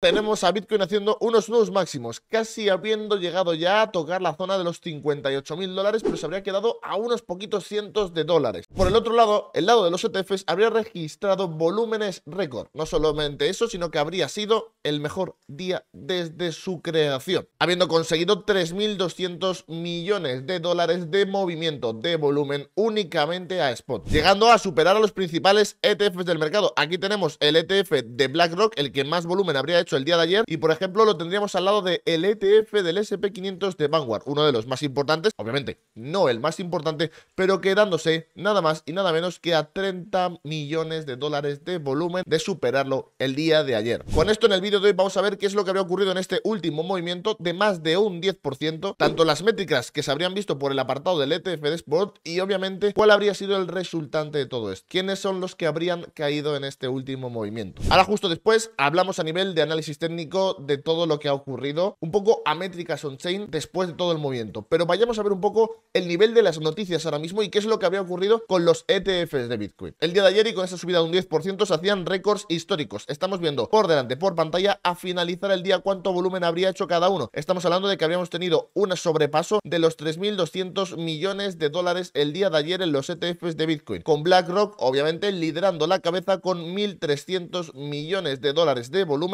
tenemos a Bitcoin haciendo unos nuevos máximos, casi habiendo llegado ya a tocar la zona de los 58 mil dólares, pero se habría quedado a unos poquitos cientos de dólares. Por el otro lado, el lado de los ETFs habría registrado volúmenes récord. No solamente eso, sino que habría sido el mejor día desde su creación, habiendo conseguido 3.200 millones de dólares de movimiento de volumen únicamente a spot, llegando a superar a los principales ETFs del mercado. Aquí tenemos el ETF de BlackRock, el que más volumen habría hecho el día de ayer. Y por ejemplo, lo tendríamos al lado e del ETF del SP500 de Vanguard, uno de los más importantes, obviamente no el más importante, pero quedándose nada más y nada menos que a 30 millones de dólares de volumen de superarlo el día de ayer. Con esto en el vídeo de hoy vamos a ver qué es lo que habría ocurrido en este último movimiento de más de un 10%, tanto las métricas que se habrían visto por el apartado del ETF de Sport y obviamente cuál habría sido el resultante de todo esto. ¿Quiénes son los que habrían caído en este último movimiento? Ahora justo después hablamos a nivel de análisis análisis técnico de todo lo que ha ocurrido, un poco a métricas on-chain después de todo el movimiento. Pero vayamos a ver un poco el nivel de las noticias ahora mismo y qué es lo que había ocurrido con los ETFs de Bitcoin. El día de ayer y con esa subida de un 10% se hacían récords históricos. Estamos viendo por delante, por pantalla, a finalizar el día cuánto volumen habría hecho cada uno. Estamos hablando de que habíamos tenido un sobrepaso de los 3.200 millones de dólares el día de ayer en los ETFs de Bitcoin, con BlackRock obviamente liderando la cabeza con 1.300 millones de dólares de volumen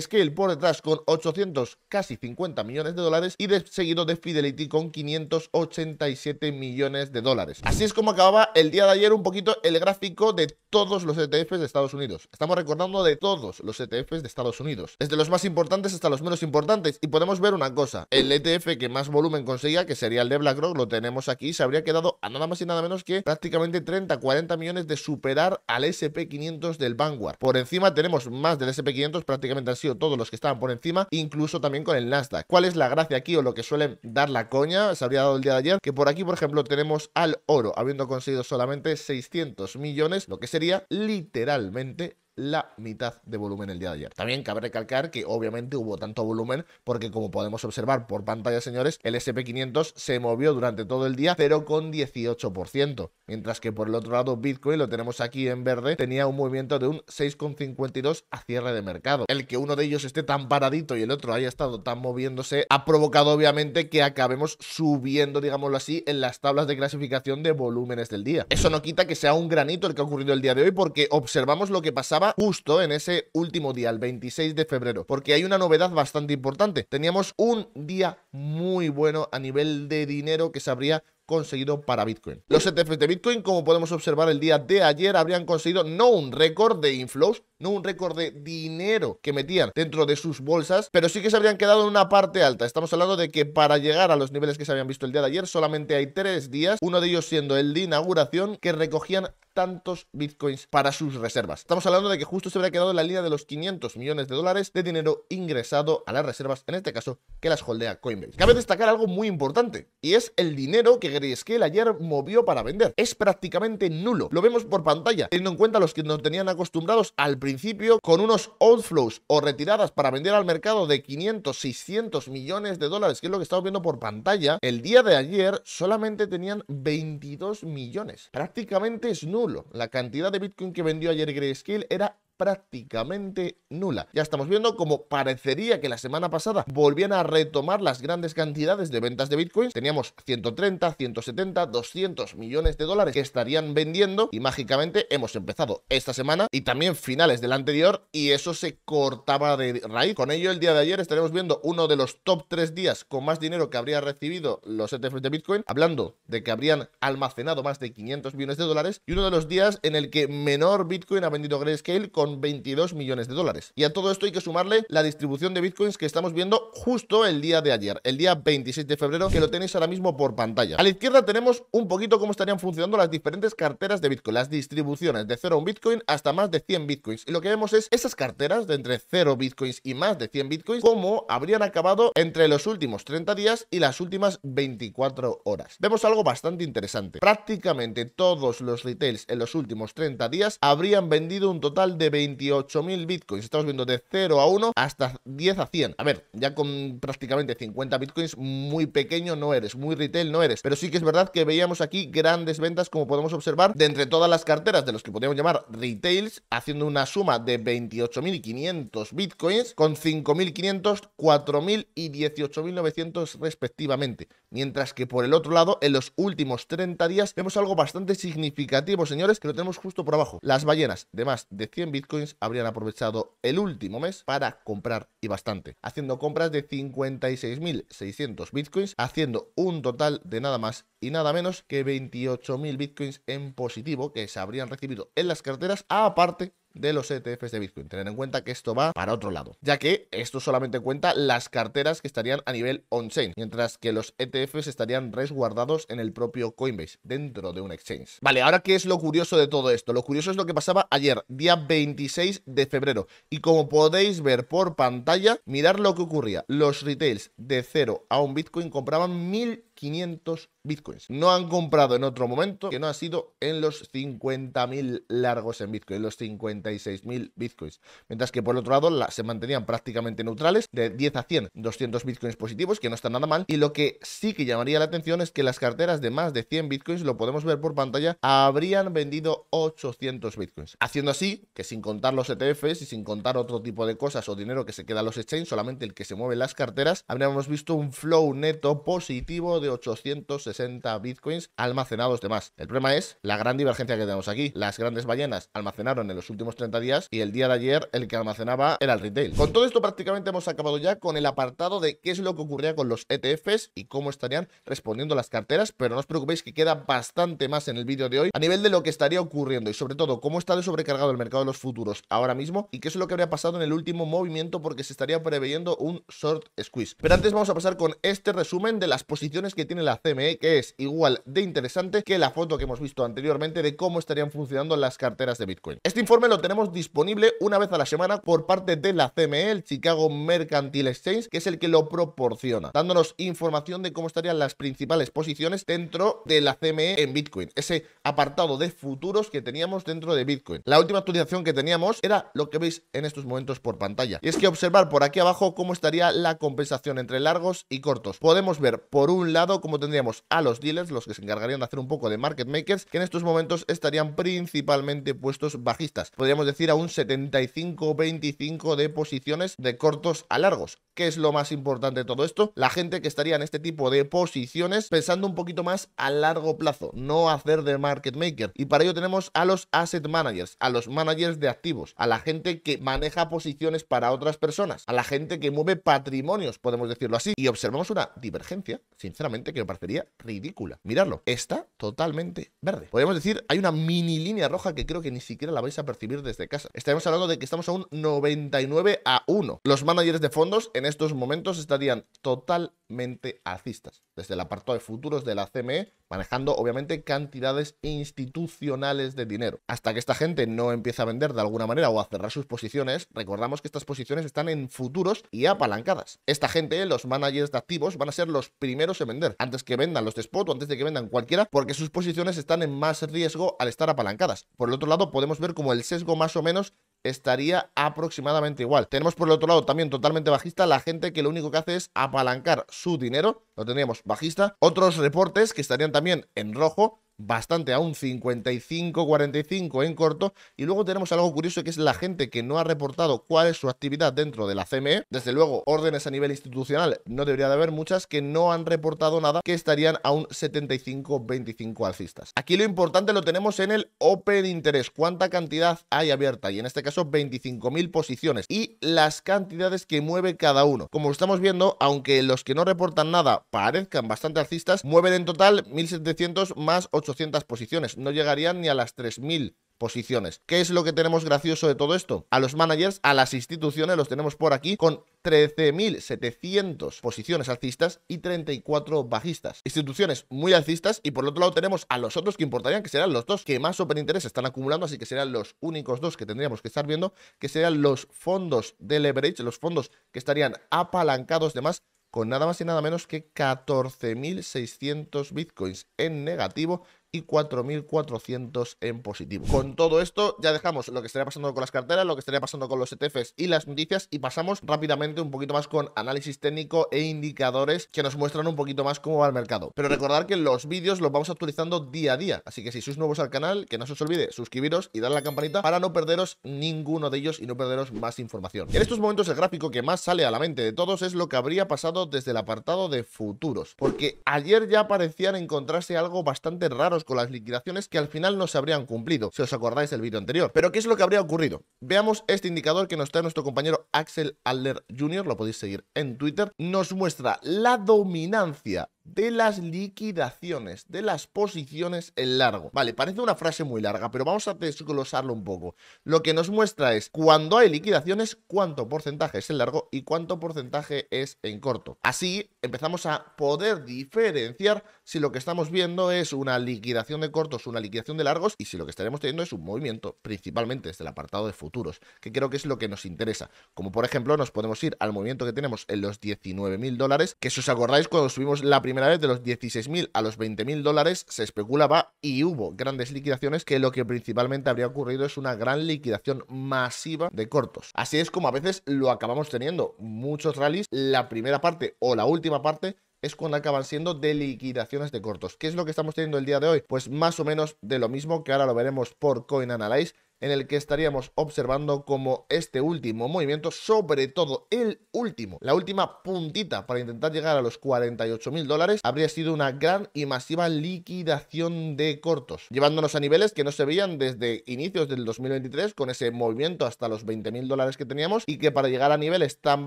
scale por detrás con 800 casi 50 millones de dólares y de, seguido de Fidelity con 587 millones de dólares. Así es como acababa el día de ayer un poquito el gráfico de todos los ETFs de Estados Unidos. Estamos recordando de todos los ETFs de Estados Unidos, desde los más importantes hasta los menos importantes y podemos ver una cosa, el ETF que más volumen conseguía, que sería el de BlackRock, lo tenemos aquí, se habría quedado a nada más y nada menos que prácticamente 30, 40 millones de superar al SP500 del Vanguard. Por encima tenemos más del SP500, prácticamente han sido todos los que estaban por encima, incluso también con el Nasdaq. ¿Cuál es la gracia aquí o lo que suelen dar la coña? Se habría dado el día de ayer que por aquí, por ejemplo, tenemos al oro, habiendo conseguido solamente 600 millones, lo que sería literalmente la mitad de volumen el día de ayer. También cabe recalcar que obviamente hubo tanto volumen porque como podemos observar por pantalla señores, el SP500 se movió durante todo el día 0,18%, mientras que por el otro lado Bitcoin, lo tenemos aquí en verde, tenía un movimiento de un 6,52 a cierre de mercado. El que uno de ellos esté tan paradito y el otro haya estado tan moviéndose ha provocado obviamente que acabemos subiendo, digámoslo así, en las tablas de clasificación de volúmenes del día. Eso no quita que sea un granito el que ha ocurrido el día de hoy porque observamos lo que pasaba justo en ese último día, el 26 de febrero, porque hay una novedad bastante importante. Teníamos un día muy bueno a nivel de dinero que se habría conseguido para Bitcoin. Los ETFs de Bitcoin, como podemos observar el día de ayer, habrían conseguido no un récord de inflows, no un récord de dinero que metían dentro de sus bolsas, pero sí que se habrían quedado en una parte alta. Estamos hablando de que para llegar a los niveles que se habían visto el día de ayer, solamente hay tres días, uno de ellos siendo el de inauguración, que recogían tantos bitcoins para sus reservas. Estamos hablando de que justo se habría quedado en la línea de los 500 millones de dólares de dinero ingresado a las reservas, en este caso, que las holdea Coinbase. Cabe destacar algo muy importante, y es el dinero que Grayscale ayer movió para vender. Es prácticamente nulo. Lo vemos por pantalla, teniendo en cuenta los que nos tenían acostumbrados al principio con unos outflows o retiradas para vender al mercado de 500, 600 millones de dólares, que es lo que estamos viendo por pantalla. El día de ayer solamente tenían 22 millones. Prácticamente es nulo. La cantidad de Bitcoin que vendió ayer Grayscale era prácticamente nula. Ya estamos viendo como parecería que la semana pasada volvían a retomar las grandes cantidades de ventas de bitcoins. Teníamos 130, 170, 200 millones de dólares que estarían vendiendo y mágicamente hemos empezado esta semana y también finales del anterior y eso se cortaba de raíz. Con ello el día de ayer estaremos viendo uno de los top 3 días con más dinero que habría recibido los ETFs de bitcoin, hablando de que habrían almacenado más de 500 millones de dólares y uno de los días en el que menor bitcoin ha vendido Grayscale con 22 millones de dólares. Y a todo esto hay que sumarle la distribución de bitcoins que estamos viendo justo el día de ayer, el día 26 de febrero, que lo tenéis ahora mismo por pantalla. A la izquierda tenemos un poquito cómo estarían funcionando las diferentes carteras de bitcoin, las distribuciones de 0 a bitcoin hasta más de 100 bitcoins. Y lo que vemos es esas carteras de entre 0 bitcoins y más de 100 bitcoins, cómo habrían acabado entre los últimos 30 días y las últimas 24 horas. Vemos algo bastante interesante. Prácticamente todos los retails en los últimos 30 días habrían vendido un total de 28.000 bitcoins. Estamos viendo de 0 a 1 hasta 10 a 100. A ver, ya con prácticamente 50 bitcoins, muy pequeño no eres, muy retail no eres. Pero sí que es verdad que veíamos aquí grandes ventas, como podemos observar, de entre todas las carteras de los que podríamos llamar retails, haciendo una suma de 28.500 bitcoins con 5.500, 4.000 y 18.900 respectivamente. Mientras que por el otro lado, en los últimos 30 días, vemos algo bastante significativo, señores, que lo tenemos justo por abajo. Las ballenas de más de 100 bitcoins habrían aprovechado el último mes para comprar y bastante, haciendo compras de 56.600 bitcoins, haciendo un total de nada más y nada menos que 28.000 bitcoins en positivo que se habrían recibido en las carteras, aparte de los ETFs de Bitcoin. Tener en cuenta que esto va para otro lado, ya que esto solamente cuenta las carteras que estarían a nivel on-chain, mientras que los ETFs estarían resguardados en el propio Coinbase, dentro de un exchange. Vale, ahora qué es lo curioso de todo esto? Lo curioso es lo que pasaba ayer, día 26 de febrero, y como podéis ver por pantalla, mirar lo que ocurría. Los retails de cero a un Bitcoin compraban mil 500 bitcoins. No han comprado en otro momento que no ha sido en los 50.000 largos en bitcoin, los 56.000 bitcoins. Mientras que por otro lado la, se mantenían prácticamente neutrales, de 10 a 100, 200 bitcoins positivos, que no está nada mal. Y lo que sí que llamaría la atención es que las carteras de más de 100 bitcoins, lo podemos ver por pantalla, habrían vendido 800 bitcoins. Haciendo así que sin contar los ETFs y sin contar otro tipo de cosas o dinero que se queda a los exchanges, solamente el que se mueve en las carteras, habríamos visto un flow neto positivo de 860 bitcoins almacenados de más. El problema es la gran divergencia que tenemos aquí. Las grandes ballenas almacenaron en los últimos 30 días y el día de ayer el que almacenaba era el retail. Con todo esto prácticamente hemos acabado ya con el apartado de qué es lo que ocurría con los ETFs y cómo estarían respondiendo las carteras, pero no os preocupéis que queda bastante más en el vídeo de hoy a nivel de lo que estaría ocurriendo y sobre todo cómo está de sobrecargado el mercado de los futuros ahora mismo y qué es lo que habría pasado en el último movimiento porque se estaría preveyendo un short squeeze. Pero antes vamos a pasar con este resumen de las posiciones que tiene la CME que es igual de interesante que la foto que hemos visto anteriormente de cómo estarían funcionando las carteras de Bitcoin. Este informe lo tenemos disponible una vez a la semana por parte de la CME, el Chicago Mercantile Exchange, que es el que lo proporciona, dándonos información de cómo estarían las principales posiciones dentro de la CME en Bitcoin, ese apartado de futuros que teníamos dentro de Bitcoin. La última actualización que teníamos era lo que veis en estos momentos por pantalla. Y es que observar por aquí abajo cómo estaría la compensación entre largos y cortos. Podemos ver por un lado como tendríamos a los dealers, los que se encargarían de hacer un poco de market makers, que en estos momentos estarían principalmente puestos bajistas. Podríamos decir a un 75-25 de posiciones de cortos a largos. ¿Qué es lo más importante de todo esto? La gente que estaría en este tipo de posiciones pensando un poquito más a largo plazo, no hacer de market maker. Y para ello tenemos a los asset managers, a los managers de activos, a la gente que maneja posiciones para otras personas, a la gente que mueve patrimonios, podemos decirlo así. Y observamos una divergencia, sinceramente que me parecería ridícula. Miradlo, está totalmente verde. Podríamos decir, hay una mini línea roja que creo que ni siquiera la vais a percibir desde casa. Estaremos hablando de que estamos a un 99 a 1. Los managers de fondos en estos momentos estarían totalmente alcistas. Desde el apartado de futuros de la CME manejando obviamente cantidades institucionales de dinero. Hasta que esta gente no empiece a vender de alguna manera o a cerrar sus posiciones, recordamos que estas posiciones están en futuros y apalancadas. Esta gente, los managers de activos, van a ser los primeros en vender, antes que vendan los de spot o antes de que vendan cualquiera, porque sus posiciones están en más riesgo al estar apalancadas. Por el otro lado, podemos ver como el sesgo más o menos estaría aproximadamente igual. Tenemos por el otro lado también totalmente bajista la gente que lo único que hace es apalancar su dinero, lo tendríamos bajista. Otros reportes que estarían también en rojo bastante a un 55-45 en corto. Y luego tenemos algo curioso que es la gente que no ha reportado cuál es su actividad dentro de la CME. Desde luego, órdenes a nivel institucional no debería de haber muchas que no han reportado nada, que estarían a un 75-25 alcistas. Aquí lo importante lo tenemos en el Open Interest, cuánta cantidad hay abierta y en este caso 25.000 posiciones y las cantidades que mueve cada uno. Como estamos viendo, aunque los que no reportan nada parezcan bastante alcistas, mueven en total 1.700 más 800 posiciones, no llegarían ni a las 3.000 posiciones. ¿Qué es lo que tenemos gracioso de todo esto? A los managers, a las instituciones, los tenemos por aquí con 13.700 posiciones alcistas y 34 bajistas. Instituciones muy alcistas y por el otro lado tenemos a los otros que importarían, que serán los dos que más superinterés interés están acumulando, así que serán los únicos dos que tendríamos que estar viendo, que serían los fondos de leverage, los fondos que estarían apalancados de más con nada más y nada menos que 14.600 bitcoins en negativo y 4.400 en positivo. Con todo esto ya dejamos lo que estaría pasando con las carteras, lo que estaría pasando con los ETFs y las noticias y pasamos rápidamente un poquito más con análisis técnico e indicadores que nos muestran un poquito más cómo va el mercado. Pero recordar que los vídeos los vamos actualizando día a día, así que si sois nuevos al canal, que no se os olvide suscribiros y dar la campanita para no perderos ninguno de ellos y no perderos más información. En estos momentos el gráfico que más sale a la mente de todos es lo que habría pasado desde el apartado de futuros, porque ayer ya parecían encontrarse algo bastante raro con las liquidaciones que al final no se habrían cumplido, si os acordáis del vídeo anterior. Pero ¿qué es lo que habría ocurrido? Veamos este indicador que nos trae nuestro compañero Axel Adler Jr., lo podéis seguir en Twitter, nos muestra la dominancia de las liquidaciones, de las posiciones en largo. Vale, parece una frase muy larga, pero vamos a desglosarlo un poco. Lo que nos muestra es cuando hay liquidaciones, cuánto porcentaje es en largo y cuánto porcentaje es en corto. Así empezamos a poder diferenciar si lo que estamos viendo es una liquidación de cortos, una liquidación de largos y si lo que estaremos teniendo es un movimiento, principalmente desde el apartado de futuros, que creo que es lo que nos interesa. Como por ejemplo, nos podemos ir al movimiento que tenemos en los 19.000 dólares, que si os acordáis cuando subimos la primera primera vez de los 16.000 a los 20.000 dólares se especulaba y hubo grandes liquidaciones que lo que principalmente habría ocurrido es una gran liquidación masiva de cortos. Así es como a veces lo acabamos teniendo. Muchos rallies, la primera parte o la última parte es cuando acaban siendo de liquidaciones de cortos. ¿Qué es lo que estamos teniendo el día de hoy? Pues más o menos de lo mismo que ahora lo veremos por Coin Analyze en el que estaríamos observando como este último movimiento, sobre todo el último, la última puntita para intentar llegar a los 48 mil dólares, habría sido una gran y masiva liquidación de cortos, llevándonos a niveles que no se veían desde inicios del 2023 con ese movimiento hasta los 20 mil dólares que teníamos y que para llegar a niveles tan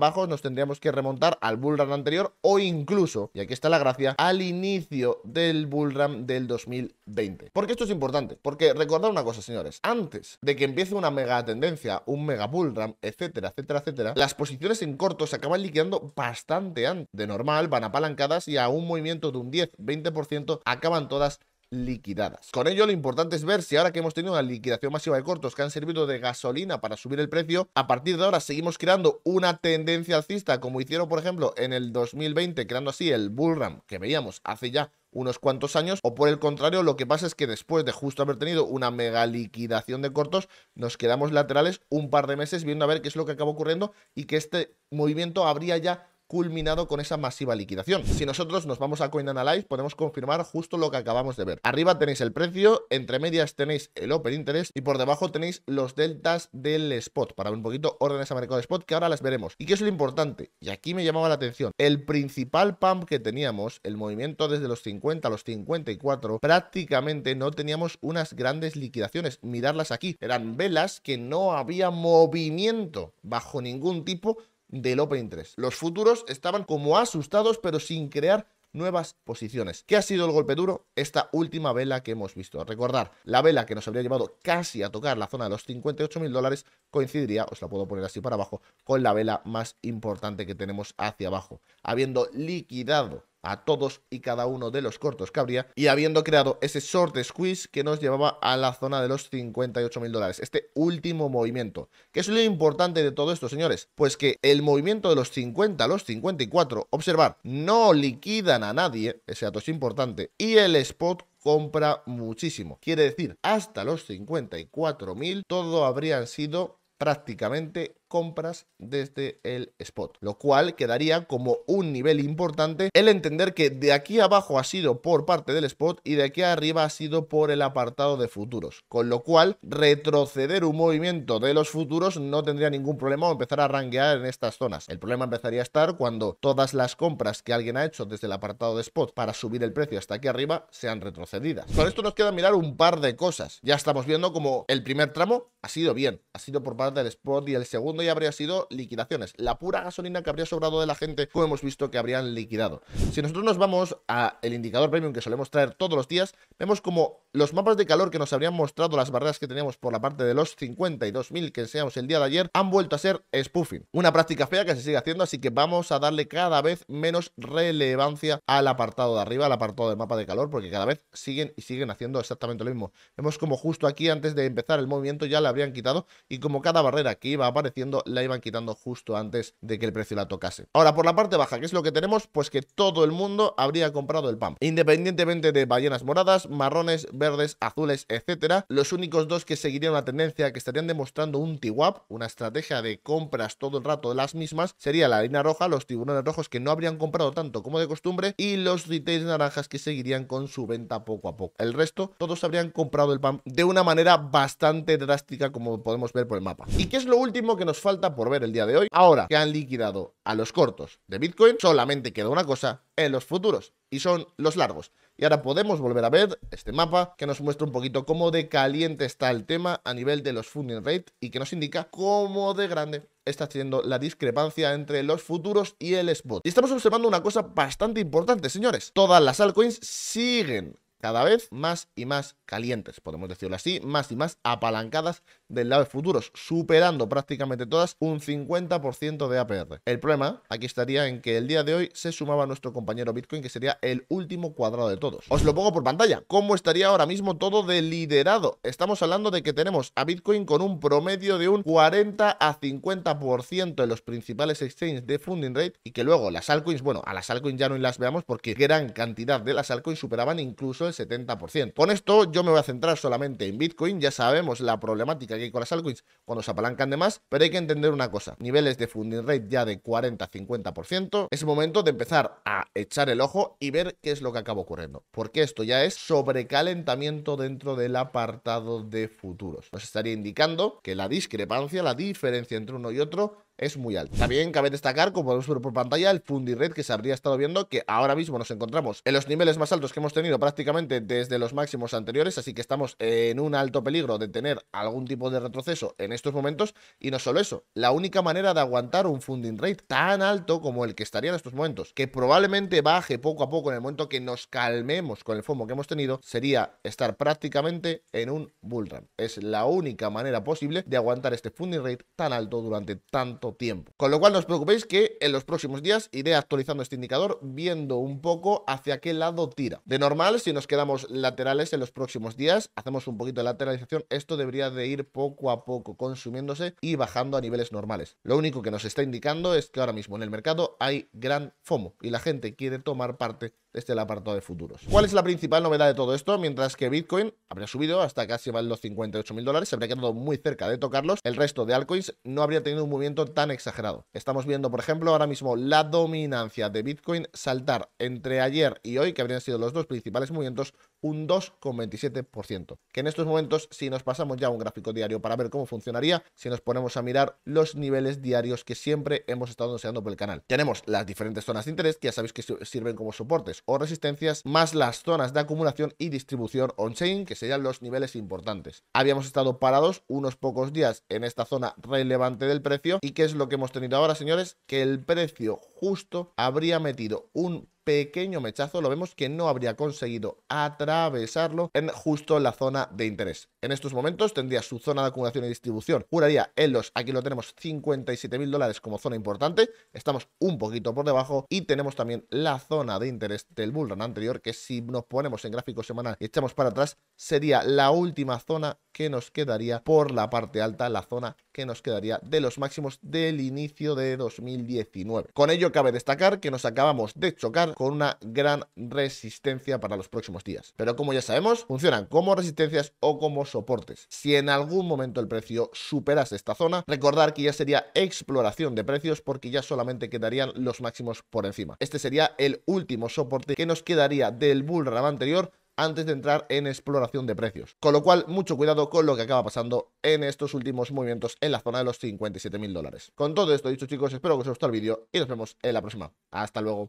bajos nos tendríamos que remontar al bullrun anterior o incluso, y aquí está la gracia, al inicio del bullrun del 2020. ¿Por qué esto es importante, porque recordad una cosa, señores, antes de que empiece una mega tendencia, un mega bull etcétera, etcétera, etcétera, las posiciones en corto se acaban liquidando bastante antes. De normal, van apalancadas y a un movimiento de un 10-20% acaban todas liquidadas. Con ello, lo importante es ver si ahora que hemos tenido una liquidación masiva de cortos que han servido de gasolina para subir el precio, a partir de ahora seguimos creando una tendencia alcista, como hicieron, por ejemplo, en el 2020, creando así el bullram que veíamos hace ya unos cuantos años o por el contrario lo que pasa es que después de justo haber tenido una mega liquidación de cortos nos quedamos laterales un par de meses viendo a ver qué es lo que acaba ocurriendo y que este movimiento habría ya culminado con esa masiva liquidación. Si nosotros nos vamos a CoinAnalyze, podemos confirmar justo lo que acabamos de ver. Arriba tenéis el precio, entre medias tenéis el Open Interest y por debajo tenéis los deltas del spot, para ver un poquito órdenes a mercado de spot, que ahora las veremos. ¿Y qué es lo importante? Y aquí me llamaba la atención. El principal pump que teníamos, el movimiento desde los 50 a los 54, prácticamente no teníamos unas grandes liquidaciones. Mirarlas aquí. Eran velas que no había movimiento bajo ningún tipo del Open 3. Los futuros estaban como asustados pero sin crear nuevas posiciones. ¿Qué ha sido el golpe duro? Esta última vela que hemos visto. Recordar, la vela que nos habría llevado casi a tocar la zona de los 58 mil dólares coincidiría, os la puedo poner así para abajo, con la vela más importante que tenemos hacia abajo. Habiendo liquidado a todos y cada uno de los cortos que habría y habiendo creado ese short squeeze que nos llevaba a la zona de los 58 mil dólares, este último movimiento. ¿Qué es lo importante de todo esto, señores? Pues que el movimiento de los 50 a los 54, observar, no liquidan a nadie, ese dato es importante, y el spot compra muchísimo. Quiere decir, hasta los 54.000 todo habrían sido prácticamente compras desde el spot, lo cual quedaría como un nivel importante el entender que de aquí abajo ha sido por parte del spot y de aquí arriba ha sido por el apartado de futuros, con lo cual retroceder un movimiento de los futuros no tendría ningún problema o empezar a ranguear en estas zonas. El problema empezaría a estar cuando todas las compras que alguien ha hecho desde el apartado de spot para subir el precio hasta aquí arriba sean retrocedidas. Con esto nos queda mirar un par de cosas. Ya estamos viendo como el primer tramo ha sido bien, ha sido por parte del spot y el segundo y habría sido liquidaciones, la pura gasolina que habría sobrado de la gente, como hemos visto que habrían liquidado. Si nosotros nos vamos a el indicador premium que solemos traer todos los días, vemos como los mapas de calor que nos habrían mostrado las barreras que teníamos por la parte de los 52.000 que enseñamos el día de ayer han vuelto a ser spoofing, una práctica fea que se sigue haciendo, así que vamos a darle cada vez menos relevancia al apartado de arriba, al apartado del mapa de calor, porque cada vez siguen y siguen haciendo exactamente lo mismo. Vemos como justo aquí antes de empezar el movimiento ya la habrían quitado y como cada barrera que iba apareciendo la iban quitando justo antes de que el precio la tocase. Ahora, por la parte baja, ¿qué es lo que tenemos? Pues que todo el mundo habría comprado el pan Independientemente de ballenas moradas, marrones, verdes, azules, etcétera, los únicos dos que seguirían la tendencia que estarían demostrando un TIWAP, una estrategia de compras todo el rato de las mismas, sería la harina roja, los tiburones rojos que no habrían comprado tanto como de costumbre y los retails naranjas que seguirían con su venta poco a poco. El resto, todos habrían comprado el pan de una manera bastante drástica como podemos ver por el mapa. ¿Y qué es lo último que nos falta por ver el día de hoy. Ahora que han liquidado a los cortos de Bitcoin, solamente queda una cosa en los futuros, y son los largos. Y ahora podemos volver a ver este mapa que nos muestra un poquito cómo de caliente está el tema a nivel de los funding rate y que nos indica cómo de grande está siendo la discrepancia entre los futuros y el spot. Y estamos observando una cosa bastante importante, señores. Todas las altcoins siguen cada vez más y más calientes, podemos decirlo así, más y más apalancadas del lado de futuros, superando prácticamente todas un 50% de APR. El problema aquí estaría en que el día de hoy se sumaba nuestro compañero Bitcoin, que sería el último cuadrado de todos. Os lo pongo por pantalla, ¿cómo estaría ahora mismo todo de liderado? Estamos hablando de que tenemos a Bitcoin con un promedio de un 40 a 50% en los principales exchanges de funding rate y que luego las altcoins, bueno, a las altcoins ya no las veamos porque gran cantidad de las altcoins superaban incluso 70%. Con esto yo me voy a centrar solamente en Bitcoin, ya sabemos la problemática que hay con las altcoins cuando se apalancan de más, pero hay que entender una cosa, niveles de funding rate ya de 40-50%, es momento de empezar a echar el ojo y ver qué es lo que acaba ocurriendo, porque esto ya es sobrecalentamiento dentro del apartado de futuros. Nos estaría indicando que la discrepancia, la diferencia entre uno y otro, es muy alto. También cabe destacar, como podemos ver por pantalla, el funding rate que se habría estado viendo, que ahora mismo nos encontramos en los niveles más altos que hemos tenido prácticamente desde los máximos anteriores, así que estamos en un alto peligro de tener algún tipo de retroceso en estos momentos, y no solo eso, la única manera de aguantar un funding rate tan alto como el que estaría en estos momentos, que probablemente baje poco a poco en el momento que nos calmemos con el FOMO que hemos tenido, sería estar prácticamente en un bull Es la única manera posible de aguantar este funding rate tan alto durante tanto tiempo. Con lo cual no os preocupéis que en los próximos días iré actualizando este indicador viendo un poco hacia qué lado tira. De normal, si nos quedamos laterales en los próximos días, hacemos un poquito de lateralización, esto debería de ir poco a poco consumiéndose y bajando a niveles normales. Lo único que nos está indicando es que ahora mismo en el mercado hay gran FOMO y la gente quiere tomar parte desde el apartado de futuros. ¿Cuál es la principal novedad de todo esto? Mientras que Bitcoin habría subido hasta casi los 58.000 dólares, se habría quedado muy cerca de tocarlos, el resto de altcoins no habría tenido un movimiento tan exagerado. Estamos viendo, por ejemplo, ahora mismo la dominancia de Bitcoin saltar entre ayer y hoy, que habrían sido los dos principales movimientos, un 2,27%. Que en estos momentos, si nos pasamos ya a un gráfico diario para ver cómo funcionaría, si nos ponemos a mirar los niveles diarios que siempre hemos estado enseñando por el canal. Tenemos las diferentes zonas de interés, que ya sabéis que sirven como soportes o resistencias, más las zonas de acumulación y distribución on-chain, que serían los niveles importantes. Habíamos estado parados unos pocos días en esta zona relevante del precio y ¿qué es lo que hemos tenido ahora, señores? Que el precio justo habría metido un pequeño mechazo lo vemos que no habría conseguido atravesarlo en justo la zona de interés. En estos momentos tendría su zona de acumulación y distribución, juraría en los, aquí lo tenemos mil dólares como zona importante, estamos un poquito por debajo y tenemos también la zona de interés del bullrun anterior que si nos ponemos en gráfico semanal y echamos para atrás sería la última zona que nos quedaría por la parte alta, la zona que nos quedaría de los máximos del inicio de 2019. Con ello cabe destacar que nos acabamos de chocar con una gran resistencia para los próximos días. Pero como ya sabemos, funcionan como resistencias o como soportes. Si en algún momento el precio superase esta zona, recordar que ya sería exploración de precios porque ya solamente quedarían los máximos por encima. Este sería el último soporte que nos quedaría del bull run anterior antes de entrar en exploración de precios. Con lo cual, mucho cuidado con lo que acaba pasando en estos últimos movimientos en la zona de los 57.000 dólares. Con todo esto dicho, chicos, espero que os haya gustado el vídeo y nos vemos en la próxima. Hasta luego.